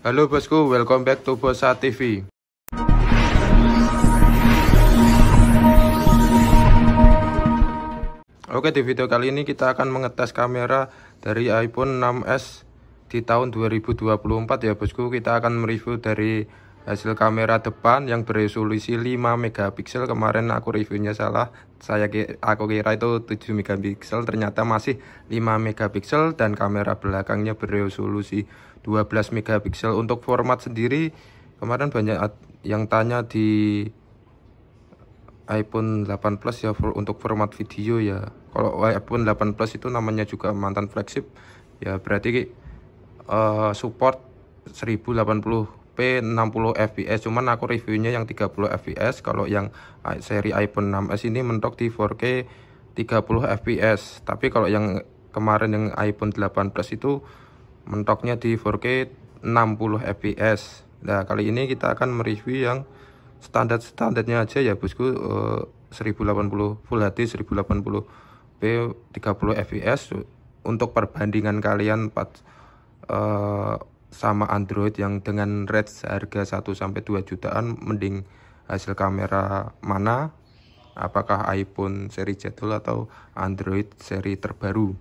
Halo bosku, welcome back to Bosa TV. Oke, di video kali ini kita akan mengetes kamera dari iPhone 6s di tahun 2024 ya bosku. Kita akan mereview dari hasil kamera depan yang beresolusi 5 megapiksel kemarin aku reviewnya salah saya aku kira itu 7 megapiksel ternyata masih 5 megapiksel dan kamera belakangnya beresolusi 12 megapiksel untuk format sendiri kemarin banyak yang tanya di iPhone 8 Plus ya untuk format video ya kalau iPhone 8 Plus itu namanya juga mantan flagship ya berarti uh, support 1080 60 fps cuman aku reviewnya yang 30 fps kalau yang seri iPhone 6s ini mentok di 4K 30 fps tapi kalau yang kemarin yang iPhone 18 Plus itu mentoknya di 4K 60 fps nah kali ini kita akan mereview yang standar-standarnya aja ya bosku eh, 1080 Full HD 1080p 30 fps untuk perbandingan kalian 4 sama Android yang dengan red harga 1 sampai 2 jutaan mending hasil kamera mana apakah iPhone seri jadul atau Android seri terbaru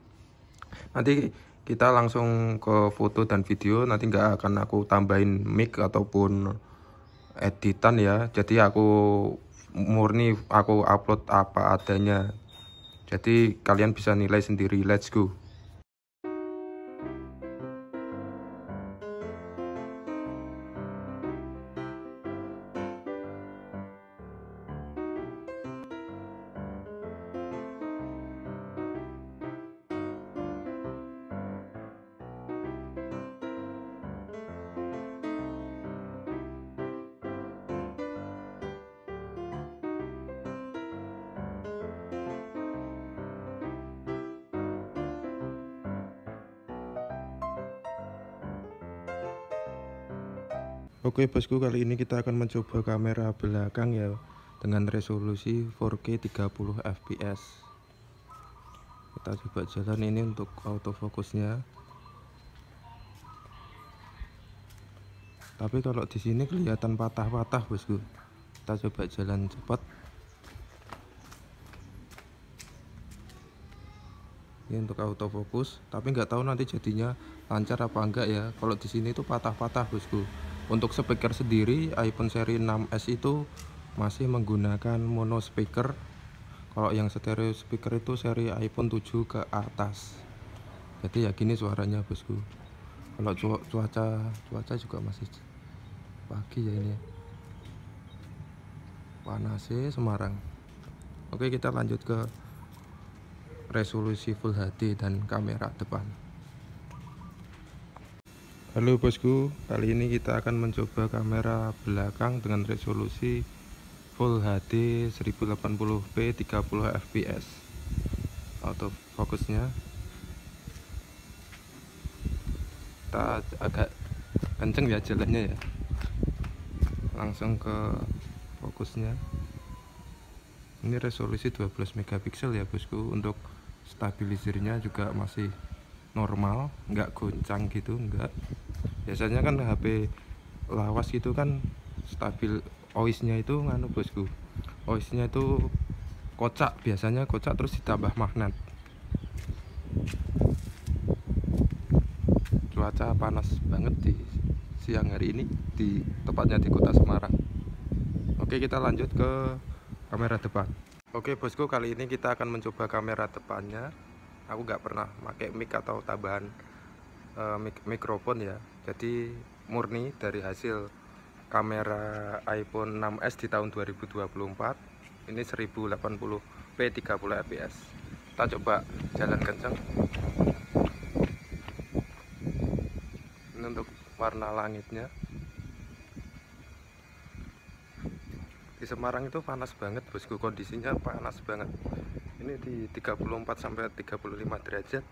nanti kita langsung ke foto dan video nanti nggak akan aku tambahin mic ataupun editan ya jadi aku murni aku upload apa adanya jadi kalian bisa nilai sendiri let's go Oke bosku kali ini kita akan mencoba kamera belakang ya dengan resolusi 4K 30 fps kita coba jalan ini untuk autofocusnya tapi kalau di sini kelihatan patah-patah bosku kita coba jalan cepat ini untuk autofocus tapi nggak tahu nanti jadinya lancar apa enggak ya kalau di sini itu patah-patah bosku untuk speaker sendiri iPhone seri 6s itu masih menggunakan mono speaker. Kalau yang stereo speaker itu seri iPhone 7 ke atas. Jadi ya gini suaranya bosku. Kalau cuaca cuaca juga masih pagi ya ini. Panas sih Semarang. Oke kita lanjut ke resolusi Full HD dan kamera depan. Halo bosku, kali ini kita akan mencoba kamera belakang dengan resolusi Full HD 1080p 30 fps Auto fokusnya Kita agak kenceng ya jalannya ya Langsung ke fokusnya Ini resolusi 12 mp ya bosku Untuk stabilisirnya juga masih normal nggak goncang gitu nggak biasanya kan HP lawas gitu kan stabil oisnya itu nganu bosku oisnya itu kocak biasanya kocak terus ditambah magnet cuaca panas banget di siang hari ini di tepatnya di kota Semarang Oke kita lanjut ke kamera depan Oke bosku kali ini kita akan mencoba kamera depannya aku nggak pernah pakai mic atau tambahan uh, mic mikrofon ya jadi murni dari hasil kamera iPhone 6s di tahun 2024 ini 1080p 30 fps kita coba jalan kenceng ini untuk warna langitnya di Semarang itu panas banget bosku kondisinya panas banget ini di 34 sampai 35 derajat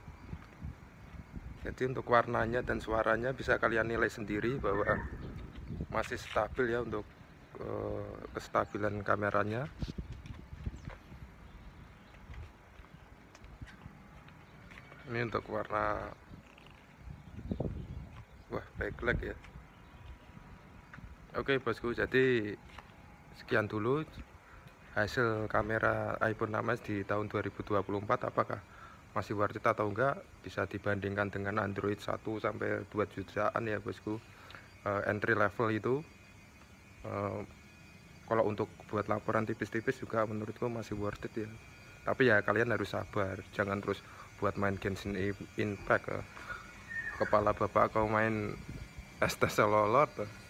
jadi untuk warnanya dan suaranya bisa kalian nilai sendiri bahwa masih stabil ya untuk eh, kestabilan kameranya ini untuk warna wah backlight ya oke bosku jadi sekian dulu hasil kamera iPhone 6 di tahun 2024 apakah masih worth it atau enggak bisa dibandingkan dengan Android 1 sampai 2 jutaan ya bosku uh, entry level itu uh, kalau untuk buat laporan tipis-tipis juga menurutku masih worth it ya tapi ya kalian harus sabar jangan terus buat main Genshin Impact uh. kepala bapak kau main Estes lolot